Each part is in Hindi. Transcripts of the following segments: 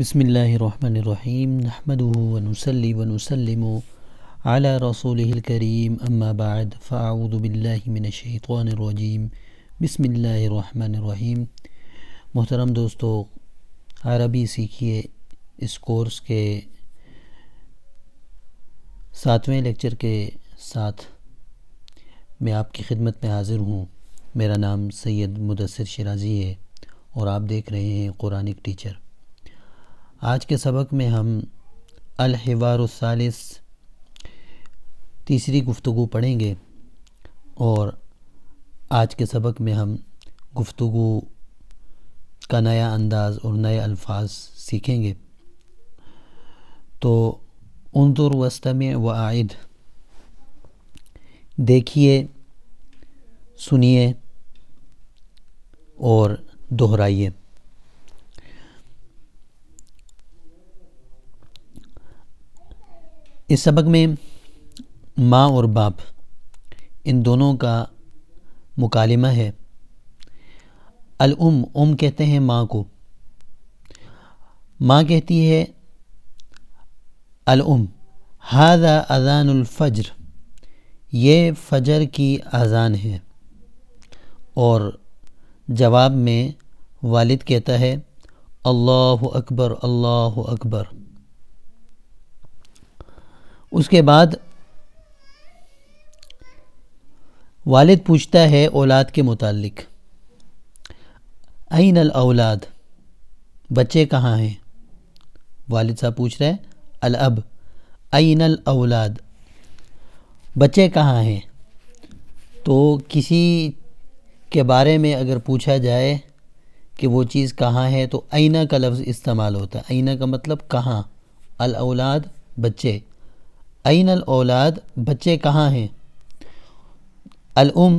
बसमीम नहमदली वनसलम आला रसूलकरीम अम्माबाद फ़ाउदबिल्लिनशैतरजीम बसमीम मोहतरम दोस्तों अरबी सीखिए इस कोर्स के सातवें लेक्चर के साथ मैं आपकी खिदमत में हाज़िर हूँ मेरा नाम सैयद मुदसर शराजी है और आप देख रहे हैं कुरानिक टीचर आज के सबक में हम अलहवारसालिस तीसरी गुफ्तु पढ़ेंगे और आज के सबक में हम गुफ्तु का नया अंदाज़ और नए अल्फाज सीखेंगे तो उनतुर वस्तम व आयद देखिए सुनिए और दोहराइए इस सबक में माँ और बाप इन दोनों का मुकालमा है अलम उम कहते हैं माँ को माँ कहती है अलउम हादा अजानफ़जर ये फ़जर की अजान है और जवाब में वालिद कहता है अल्लाह अकबर अल्लाह अकबर उसके बाद वालिद पूछता है औलाद के मुतालिक अल औलाद बच्चे कहाँ हैं वालिद साहब पूछ रहे हैं आइन अल औलाद बच्चे कहाँ हैं तो किसी के बारे में अगर पूछा जाए कि वो चीज़ कहाँ है तो आइना का लफ्ज़ इस्तेमाल होता है आइना का मतलब कहाँ अल औलाद बच्चे अन अलाद बच्चे कहाँ हैं अलम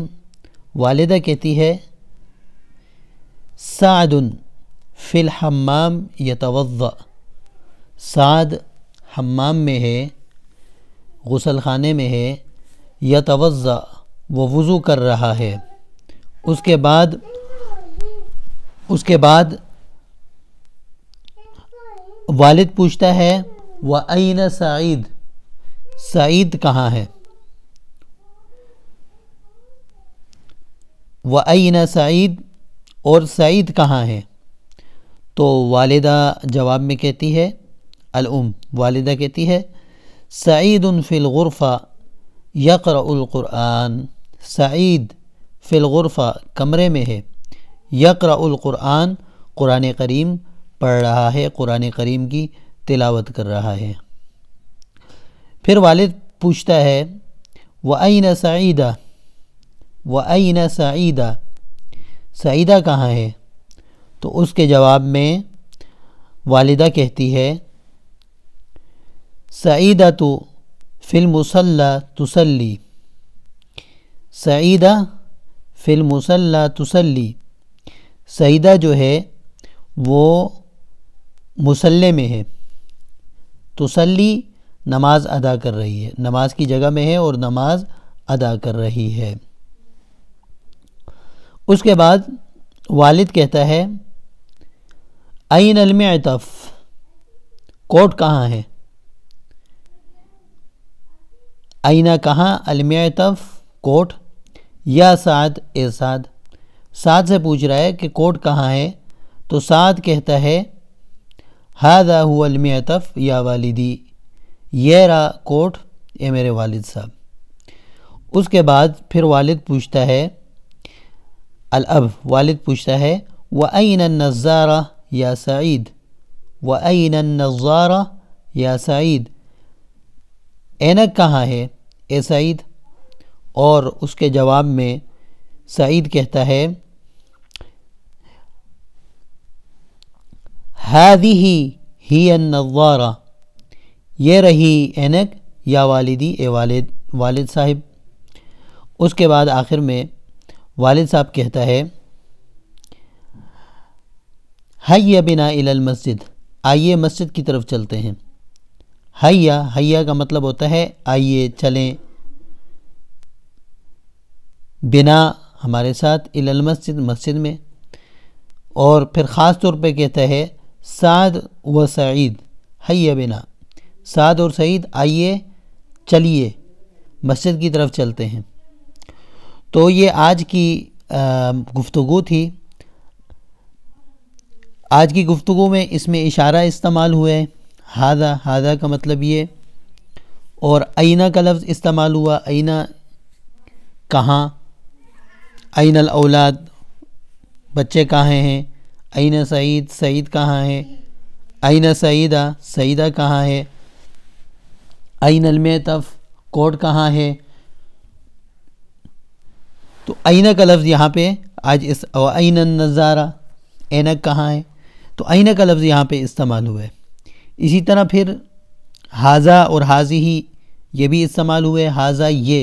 वालदा कहती है साद फ़िल हमाम यतव साद हमाम में है गसल खाने में है यतवज़ा वो वज़ू कर रहा है उसके बाद उसके बाद वालिद पूछता है व आइन सईद सईद कहाँ है व न सईद और सईद कहाँ है तो वालदा जवाब में कहती है अलम वालदा कहती है सईद फ़िलग़ुरफ़ा यक्रक़ुरान सईद फ़िलग़ुरफ़ा कमरे में है क़ुरआन क़ुरान करीम पढ़ रहा है क़ुरान करीम की तिलावत कर रहा है फिर वालिद पूछता है व आईना सईदा व सईदा सईदा कहाँ है तो उसके जवाब में वालिदा कहती है सईदा तो फ़िलमसल्ला तसली सईदा फ़िलमसल्ला तसली सईदा जो है वो मुसल्ले में है तसली नमाज अदा कर रही है नमाज की जगह में है और नमाज अदा कर रही है उसके बाद वालिद कहता है आइन अलमतफ़ कोर्ट कहाँ है आइना कहाँ अलमतफ़ कोर्ट या साद ए साद साद से पूछ रहा है कि कोर्ट कहाँ है तो साद कहता है हादा हुआ अलमतफ़ या वालिदी यह रहा कोट ये मेरे वालिद साहब उसके बाद फिर वालिद पूछता है अलअब वालिद पूछता है व आन नज़ारा या सईद व आन नज़ारा या सईद एनक कहाँ है ए सईद और उसके जवाब में सईद कहता है हादी ही नज़ारा ये रही एनक या वालिदी ए वालिद वालिद साहिब उसके बाद आखिर में वालिद साहब कहता है हैया बिना इलल मस्जिद आइए मस्जिद की तरफ चलते हैं हैया हैया का मतलब होता है आइए चलें बिना हमारे साथ इलल मस्जिद मस्जिद में और फिर ख़ास तौर पे कहता है साद व सईद हैया बिना साद और सईद आइए चलिए मस्जिद की तरफ चलते हैं तो ये आज की गुफ्तु थी आज की गुफ्तु में इसमें इशारा इस्तेमाल हुए हादा हादा का मतलब ये और आइना का लफ्ज़ इस्तेमाल हुआ आइना कहाँ आइन औलाद बच्चे कहाँ हैं आना सईद सईद कहाँ है आइन सईदा सईदा कहाँ है आइन अलमेतफ़ कोड कहाँ है तो आइना का लफ्ज़ यहाँ पे आज इस आइन नज़ारा एनक कहाँ है तो आइना का लफ्ज़ यहाँ पे इस्तेमाल हुआ है इसी तरह फिर हाजा और हाजी ही ये भी इस्तेमाल हुए हाजा ये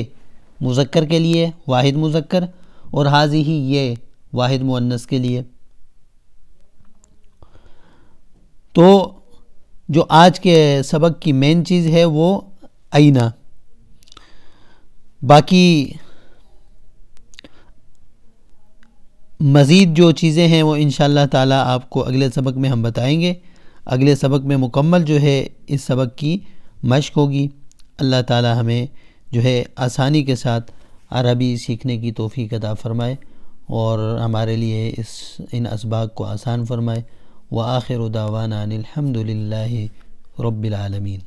मुजक्कर के लिए वाहिद मुजक्कर और हाजी ही ये वाहिद मुन्नस के लिए तो जो आज के सबक की मेन चीज़ है वो आईना बाकी मज़ीद जो चीज़ें हैं वो इन ताला आपको अगले सबक में हम बताएंगे अगले सबक में मुकम्मल जो है इस सबक की मशक होगी अल्लाह ताला हमें जो है आसानी के साथ अरबी सीखने की तोहफ़ी कदा फ़रमाए और हमारे लिए इस इन इसबाक को आसान फ़रमाए व आखिर उदावाना अनिलहमदिल्ला रबालमीन